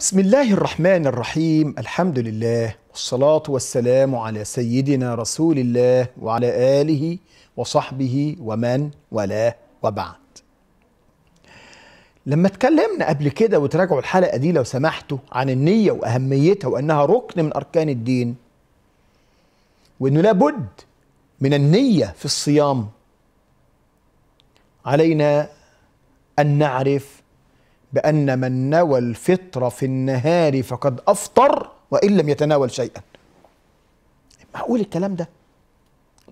بسم الله الرحمن الرحيم الحمد لله والصلاة والسلام على سيدنا رسول الله وعلى آله وصحبه ومن ولا وبعد لما اتكلمنا قبل كده وتراجعوا الحلقة دي لو سمحتوا عن النية وأهميتها وأنها ركن من أركان الدين وأنه لابد من النية في الصيام علينا أن نعرف بأن من نوى الفطر في النهار فقد أفطر وإن لم يتناول شيئا معقول الكلام ده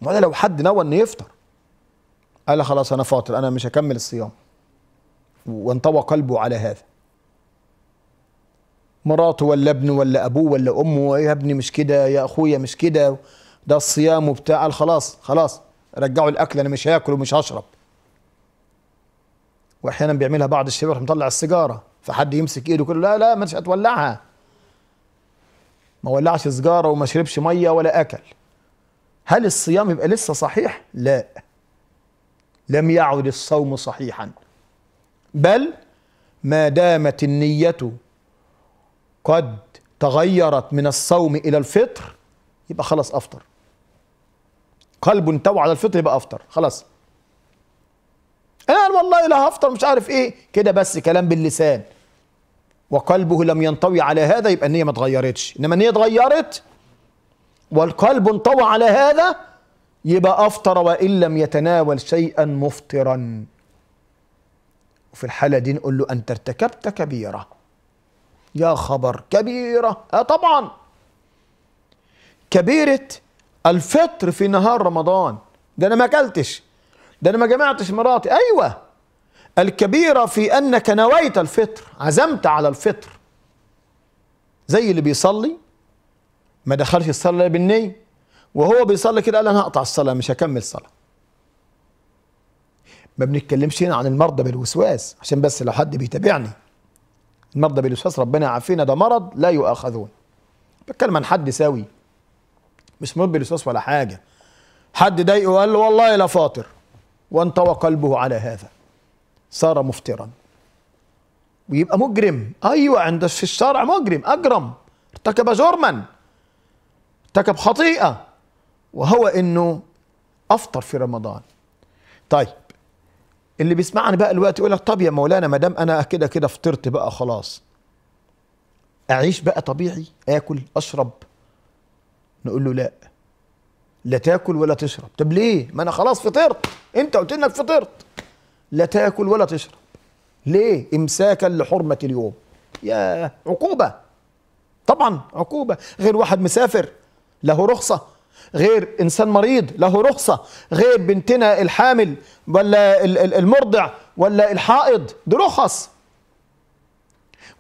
ما ده لو حد نوى أن يفطر قال خلاص أنا فاطر أنا مش هكمل الصيام وانطوى قلبه على هذا مراته ولا ابنه ولا أبوه ولا أمه يا ابني مش كده يا أخويا مش كده ده الصيام وبتاع خلاص خلاص رجعوا الأكل أنا مش هاكل ومش هشرب واحيانا بيعملها بعض الشباب يروح مطلع السيجاره فحد يمسك ايده كله لا لا ما هتولعها ما ولعش سيجاره وما شربش ميه ولا اكل هل الصيام يبقى لسه صحيح لا لم يعد الصوم صحيحا بل ما دامت النية قد تغيرت من الصوم إلى الفطر يبقى خلاص أفطر قلب توعى على الفطر يبقى أفطر خلاص قال والله لا هفطر مش عارف ايه كده بس كلام باللسان وقلبه لم ينطوي على هذا يبقى النية ما اتغيرتش انما النية اتغيرت والقلب انطوى على هذا يبقى افطر وان لم يتناول شيئا مفطرا وفي الحالة دي نقول له انت ارتكبت كبيرة يا خبر كبيرة اه طبعا كبيرة الفطر في نهار رمضان ده انا ما اكلتش ده انا ما جمعتش مراتي ايوه الكبيره في انك نويت الفطر عزمت على الفطر زي اللي بيصلي ما دخلش الصلاه بالنيه وهو بيصلي كده قال انا هقطع الصلاه مش هكمل صلاه ما بنتكلمش هنا عن المرضى بالوسواس عشان بس لو حد بيتابعني المرضى بالوسواس ربنا يعافينا ده مرض لا يؤاخذون بتكلم عن حد سوي مش مرض بالوسواس ولا حاجه حد ضايقه وقال له والله لا فاطر وانطوى قلبه على هذا صار مفترا ويبقى مجرم ايوه عند في الشرع مجرم اجرم ارتكب جرما ارتكب خطيئه وهو انه افطر في رمضان طيب اللي بيسمعني بقى الوقت يقول لك طب يا مولانا ما دام انا كده كده فطرت بقى خلاص اعيش بقى طبيعي اكل اشرب نقول له لا لا تاكل ولا تشرب طب ليه ما انا خلاص فطرت انت قلت لنا فطرت لا تاكل ولا تشرب ليه امساكا لحرمه اليوم يا عقوبه طبعا عقوبه غير واحد مسافر له رخصه غير انسان مريض له رخصه غير بنتنا الحامل ولا المرضع ولا الحائض دي رخص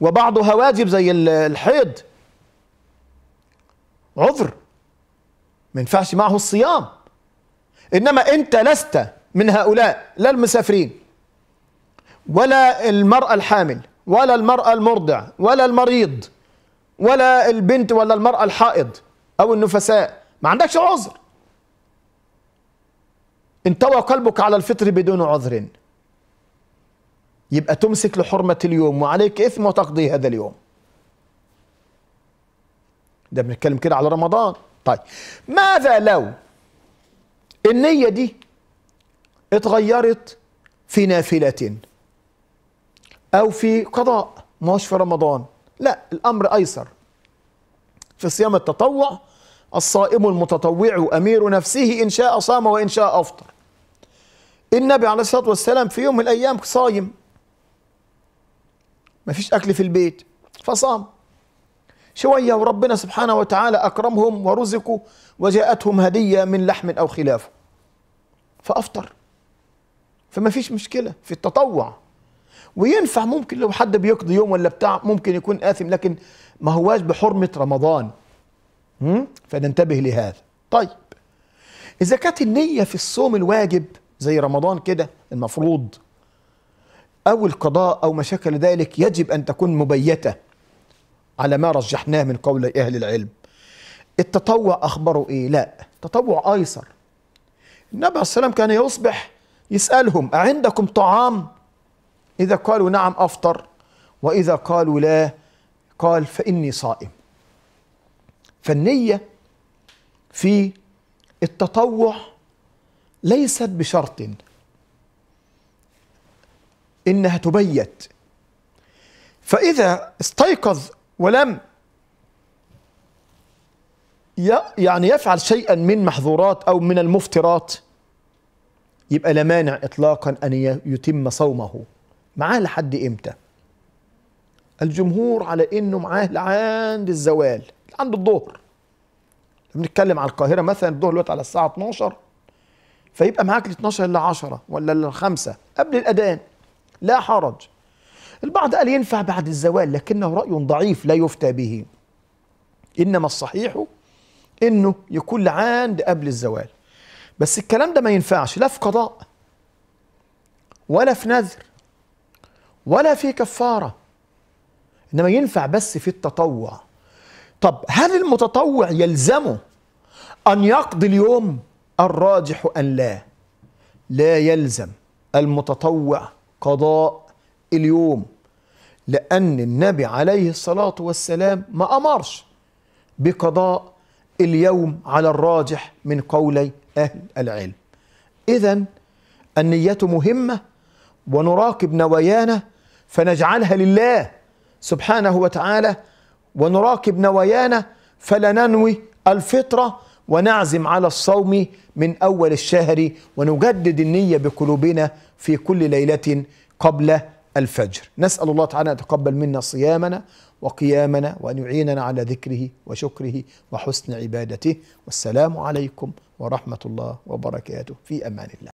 وبعضها واجب زي الحيض عذر ما ينفعش معه الصيام انما انت لست من هؤلاء لا المسافرين ولا المرأة الحامل ولا المرأة المرضع ولا المريض ولا البنت ولا المرأة الحائض أو النفساء ما عندكش عذر انطوى قلبك على الفطر بدون عذر يبقى تمسك لحرمة اليوم وعليك إثم وتقضي هذا اليوم ده بنتكلم كده على رمضان طيب ماذا لو النية دي اتغيرت في نافلة أو في قضاء مش في رمضان لا الأمر أيسر في صيام التطوع الصائم المتطوع أمير نفسه إن شاء صام وإن شاء أفطر النبي عليه الصلاة والسلام في يوم من الأيام صايم مفيش أكل في البيت فصام شوية وربنا سبحانه وتعالى أكرمهم ورزقوا وجاءتهم هدية من لحم أو خلافه فأفطر فما فيش مشكله في التطوع وينفع ممكن لو حد بيقضي يوم ولا بتاع ممكن يكون آثم لكن ما هواش بحرمة رمضان فننتبه لهذا طيب إذا كانت النية في الصوم الواجب زي رمضان كده المفروض أو القضاء أو مشاكل ذلك يجب أن تكون مبيتة على ما رجحناه من قول أهل العلم التطوع أخبره إيه؟ لا التطوع أيسر النبي عليه والسلام كان يصبح يسألهم أعندكم طعام إذا قالوا نعم أفطر وإذا قالوا لا قال فإني صائم فالنية في التطوع ليست بشرط إنها تبيت فإذا استيقظ ولم يعني يفعل شيئا من محظورات أو من المفترات يبقى لا مانع إطلاقا أن يتم صومه معاه لحد إمتى الجمهور على إنه معاه لعند الزوال عند الظهر بنتكلم على القاهرة مثلا الظهر دلوقتي على الساعة 12 فيبقى معاك ل 12 إلا 10 ولا ل 5 قبل الأذان لا حرج البعض قال ينفع بعد الزوال لكنه رأي ضعيف لا يفتى به إنما الصحيح إنه يكون لعند قبل الزوال بس الكلام ده ما ينفعش لا في قضاء ولا في نذر ولا في كفارة إنما ينفع بس في التطوع طب هل المتطوع يلزمه أن يقضي اليوم الراجح أن لا لا يلزم المتطوع قضاء اليوم لأن النبي عليه الصلاة والسلام ما أمرش بقضاء اليوم على الراجح من قولي أهل العلم إذا النية مهمة ونراقب نوايانا فنجعلها لله سبحانه وتعالى ونراقب نوايانا فلا ننوي الفطرة ونعزم على الصوم من أول الشهر ونجدد النية بقلوبنا في كل ليلة قبل الفجر نسأل الله تعالى أن يتقبل منا صيامنا وقيامنا وأن يعيننا على ذكره وشكره وحسن عبادته والسلام عليكم ورحمة الله وبركاته في أمان الله